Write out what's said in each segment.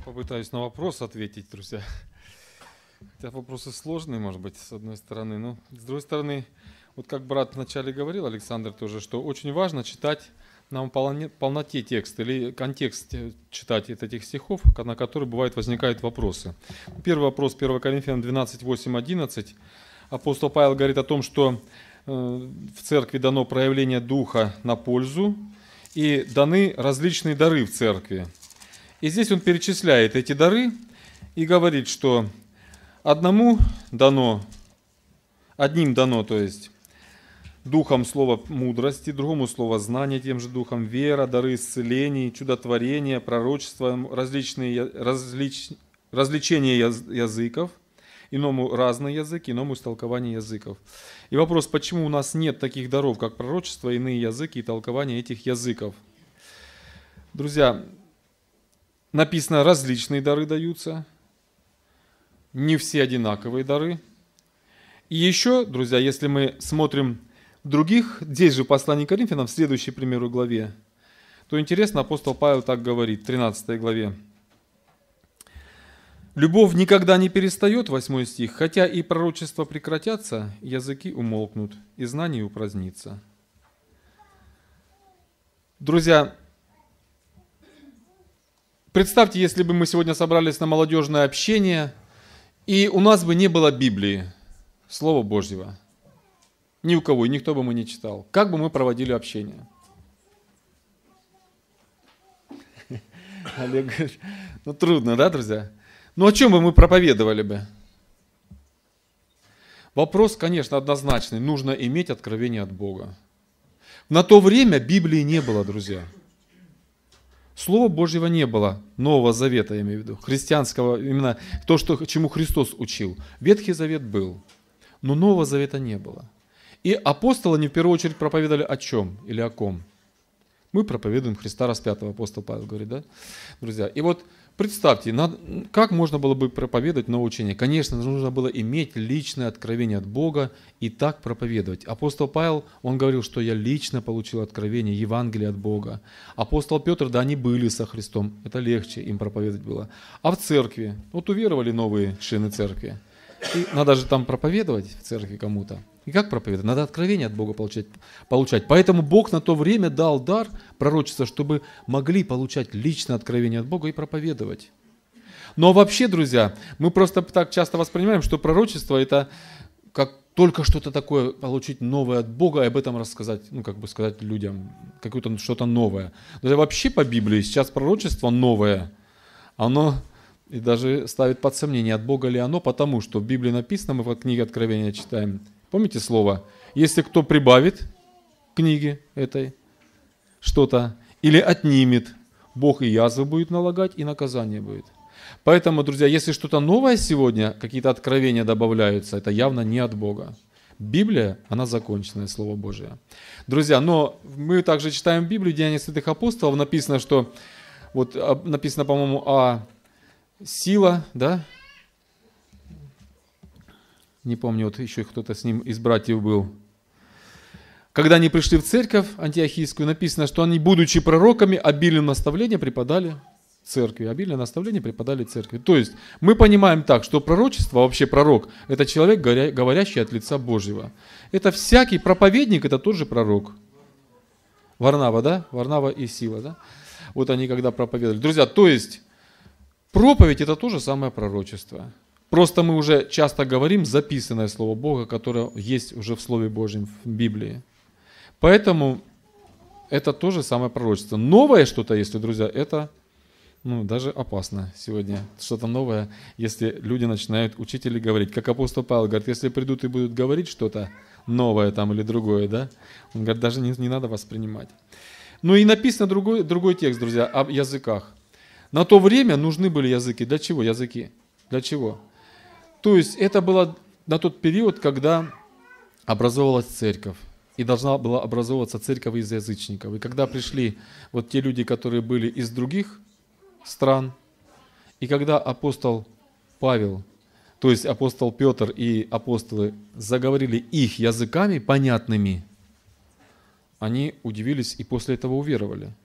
попытаюсь на вопрос ответить, друзья. Хотя вопросы сложные, может быть, с одной стороны. Но ну, с другой стороны, вот как брат вначале говорил, Александр тоже, что очень важно читать нам полноте текст или контекст э, читать этих стихов, на которые бывают возникают вопросы. Первый вопрос 1 Коринфянам 12, 8, 11. Апостол Павел говорит о том, что э, в церкви дано проявление Духа на пользу, и даны различные дары в церкви – и здесь он перечисляет эти дары и говорит, что одному дано, одним дано, то есть духом слова мудрости, другому слово знания, тем же духом вера, дары исцелений, чудотворения, пророчества, различные, различ, развлечения языков, иному разный язык, иному истолкование языков. И вопрос, почему у нас нет таких даров, как пророчество, иные языки и толкование этих языков? Друзья, Написано, различные дары даются, не все одинаковые дары. И еще, друзья, если мы смотрим других, здесь же послание Коринфянам, в следующей, примеру, главе, то интересно, апостол Павел так говорит, 13 главе. «Любовь никогда не перестает», 8 стих, «хотя и пророчества прекратятся, языки умолкнут, и знание упразднится». Друзья, Представьте, если бы мы сегодня собрались на молодежное общение, и у нас бы не было Библии, Слова Божьего. Ни у кого, и никто бы мы не читал. Как бы мы проводили общение? Олег говорит, ну трудно, да, друзья? Ну о чем бы мы проповедовали бы? Вопрос, конечно, однозначный. Нужно иметь откровение от Бога. На то время Библии не было, друзья. Слова Божьего не было, Нового Завета, я имею в виду, христианского, именно то, что, чему Христос учил. Ветхий Завет был, но Нового Завета не было. И апостолы, не в первую очередь, проповедовали о чем или о ком – мы проповедуем Христа распятого, апостол Павел говорит, да, друзья. И вот представьте, как можно было бы проповедовать новое учение? Конечно, нужно было иметь личное откровение от Бога и так проповедовать. Апостол Павел, он говорил, что я лично получил откровение, Евангелие от Бога. Апостол Петр, да, они были со Христом, это легче им проповедовать было. А в церкви, вот уверовали новые члены церкви, и надо же там проповедовать в церкви кому-то. И как проповедовать? Надо откровение от Бога получать, получать. Поэтому Бог на то время дал дар пророчества, чтобы могли получать личное откровение от Бога и проповедовать. Но вообще, друзья, мы просто так часто воспринимаем, что пророчество это как только что-то такое получить новое от Бога и об этом рассказать, ну, как бы сказать людям, какое-то что-то новое. Но вообще по Библии сейчас пророчество новое, оно и даже ставит под сомнение, от Бога ли оно, потому что в Библии написано, мы в книге Откровения читаем, Помните слово? Если кто прибавит книге этой что-то или отнимет, Бог и язвы будет налагать, и наказание будет. Поэтому, друзья, если что-то новое сегодня, какие-то откровения добавляются, это явно не от Бога. Библия, она законченное Слово Божие. Друзья, но мы также читаем Библию, Деяния Святых Апостолов, написано, что, вот а, написано, по-моему, а сила, да, не помню, вот еще кто-то с ним из братьев был. Когда они пришли в церковь антиохийскую, написано, что они, будучи пророками, обильным наставление преподали церкви. Обильное наставление преподали церкви. То есть мы понимаем так, что пророчество, а вообще пророк, это человек, говорящий от лица Божьего. Это всякий проповедник, это тоже пророк. Варнава, да? Варнава и Сила, да? Вот они когда проповедовали. Друзья, то есть проповедь это тоже самое пророчество. Просто мы уже часто говорим записанное Слово Бога, которое есть уже в Слове Божьем, в Библии. Поэтому это тоже самое пророчество. Новое что-то, если, друзья, это ну, даже опасно сегодня. Что-то новое, если люди начинают учить или говорить. Как апостол Павел говорит, если придут и будут говорить что-то новое там или другое, да, он говорит, даже не, не надо воспринимать. Ну и написано другой, другой текст, друзья, об языках. На то время нужны были языки. Для чего языки? Для чего? То есть это было на тот период, когда образовывалась церковь. И должна была образовываться церковь из язычников. И когда пришли вот те люди, которые были из других стран, и когда апостол Павел, то есть апостол Петр и апостолы заговорили их языками понятными, они удивились и после этого уверовали –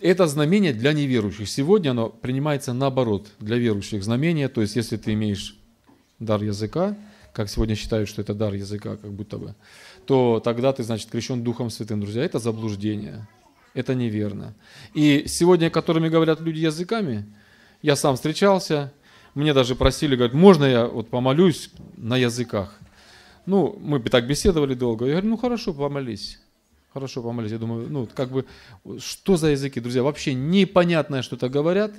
это знамение для неверующих. Сегодня оно принимается наоборот, для верующих знамение. То есть, если ты имеешь дар языка, как сегодня считают, что это дар языка, как будто бы, то тогда ты, значит, крещен Духом Святым, друзья. Это заблуждение. Это неверно. И сегодня, которыми говорят люди языками, я сам встречался, мне даже просили, говорят, можно я вот помолюсь на языках? Ну, мы так беседовали долго. Я говорю, ну хорошо, помолись. Хорошо, помолись. Я думаю, ну, как бы, что за языки, друзья? Вообще непонятное что-то говорят.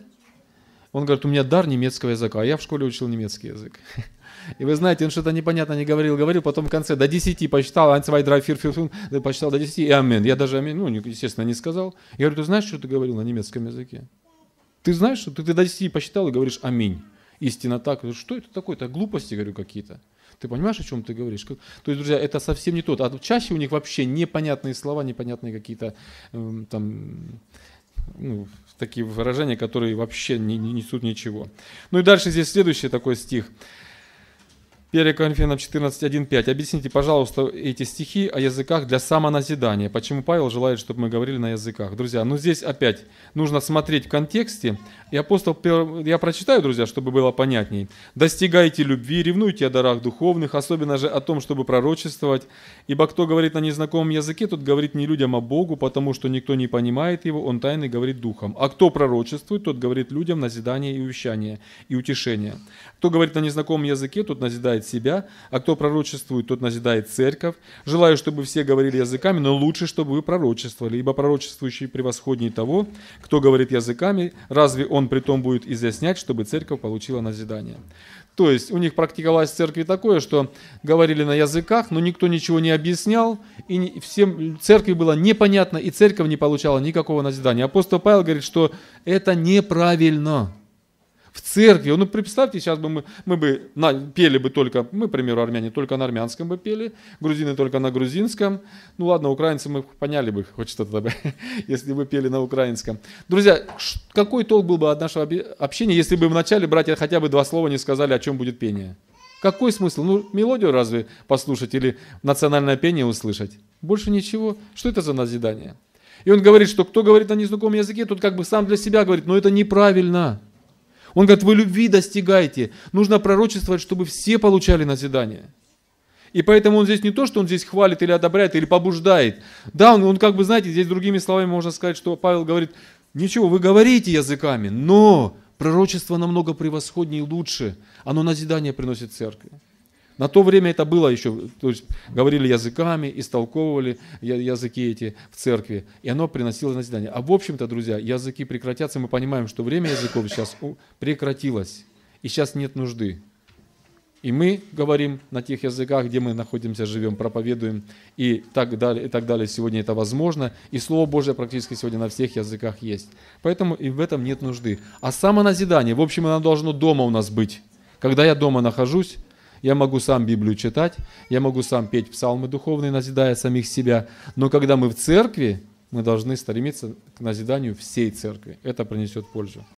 Он говорит, у меня дар немецкого языка, а я в школе учил немецкий язык. И вы знаете, он что-то непонятно не говорил, говорил, потом в конце до 10 посчитал, ансвай драйфир посчитал до 10, и амин. Я даже амин, ну, естественно, не сказал. Я говорю, ты знаешь, что ты говорил на немецком языке? Ты знаешь, что ты, ты до 10 посчитал и говоришь аминь. Истина так. Что это такое? Это глупости, говорю, какие-то. Ты понимаешь, о чем ты говоришь? Как... То есть, друзья, это совсем не тот. А чаще у них вообще непонятные слова, непонятные какие-то э, там ну, такие выражения, которые вообще не, не несут ничего. Ну и дальше здесь следующий такой стих. 1 Коринфянам 14.1.5. Объясните, пожалуйста, эти стихи о языках для самоназидания. Почему Павел желает, чтобы мы говорили на языках? Друзья, ну здесь опять нужно смотреть в контексте. И апостол, я прочитаю, друзья, чтобы было понятней. «Достигайте любви, ревнуйте о дарах духовных, особенно же о том, чтобы пророчествовать. Ибо кто говорит на незнакомом языке, тот говорит не людям, а Богу, потому что никто не понимает его, он тайный говорит духом. А кто пророчествует, тот говорит людям назидание и увещание, и утешение. Кто говорит на незнакомом языке, тот назидает назидает себя, а кто пророчествует, тот назидает церковь. Желаю, чтобы все говорили языками, но лучше, чтобы вы пророчествовали, ибо пророчествующий превосходнее того, кто говорит языками, разве он при том будет изъяснять, чтобы церковь получила назидание. То есть у них практиковалось в церкви такое, что говорили на языках, но никто ничего не объяснял, и всем церкви было непонятно, и церковь не получала никакого назидания. Апостол Павел говорит, что это неправильно в церкви. Ну, представьте, сейчас бы мы, мы бы на, пели бы только, мы, к примеру, армяне только на армянском бы пели, грузины только на грузинском. Ну ладно, украинцы мы поняли бы хоть что-то, если бы пели на украинском. Друзья, какой толк был бы от нашего общения, если бы вначале братья хотя бы два слова не сказали, о чем будет пение? Какой смысл? Ну, мелодию разве послушать или национальное пение услышать? Больше ничего. Что это за назидание? И он говорит, что кто говорит на незнакомом языке, тот как бы сам для себя говорит, но это неправильно. Он говорит, вы любви достигайте. Нужно пророчествовать, чтобы все получали назидание. И поэтому он здесь не то, что он здесь хвалит или одобряет, или побуждает. Да, он, он как бы, знаете, здесь другими словами можно сказать, что Павел говорит, ничего, вы говорите языками, но пророчество намного превосходнее и лучше. Оно назидание приносит церкви. На то время это было еще, то есть говорили языками, истолковывали языки эти в церкви, и оно приносило назидание. А в общем-то, друзья, языки прекратятся, мы понимаем, что время языков сейчас прекратилось, и сейчас нет нужды. И мы говорим на тех языках, где мы находимся, живем, проповедуем и так далее, и так далее. Сегодня это возможно. И Слово Божье практически сегодня на всех языках есть. Поэтому и в этом нет нужды. А самоназидание, в общем, оно должно дома у нас быть. Когда я дома нахожусь, я могу сам Библию читать, я могу сам петь псалмы духовные, назидая самих себя. Но когда мы в церкви, мы должны стремиться к назиданию всей церкви. Это принесет пользу.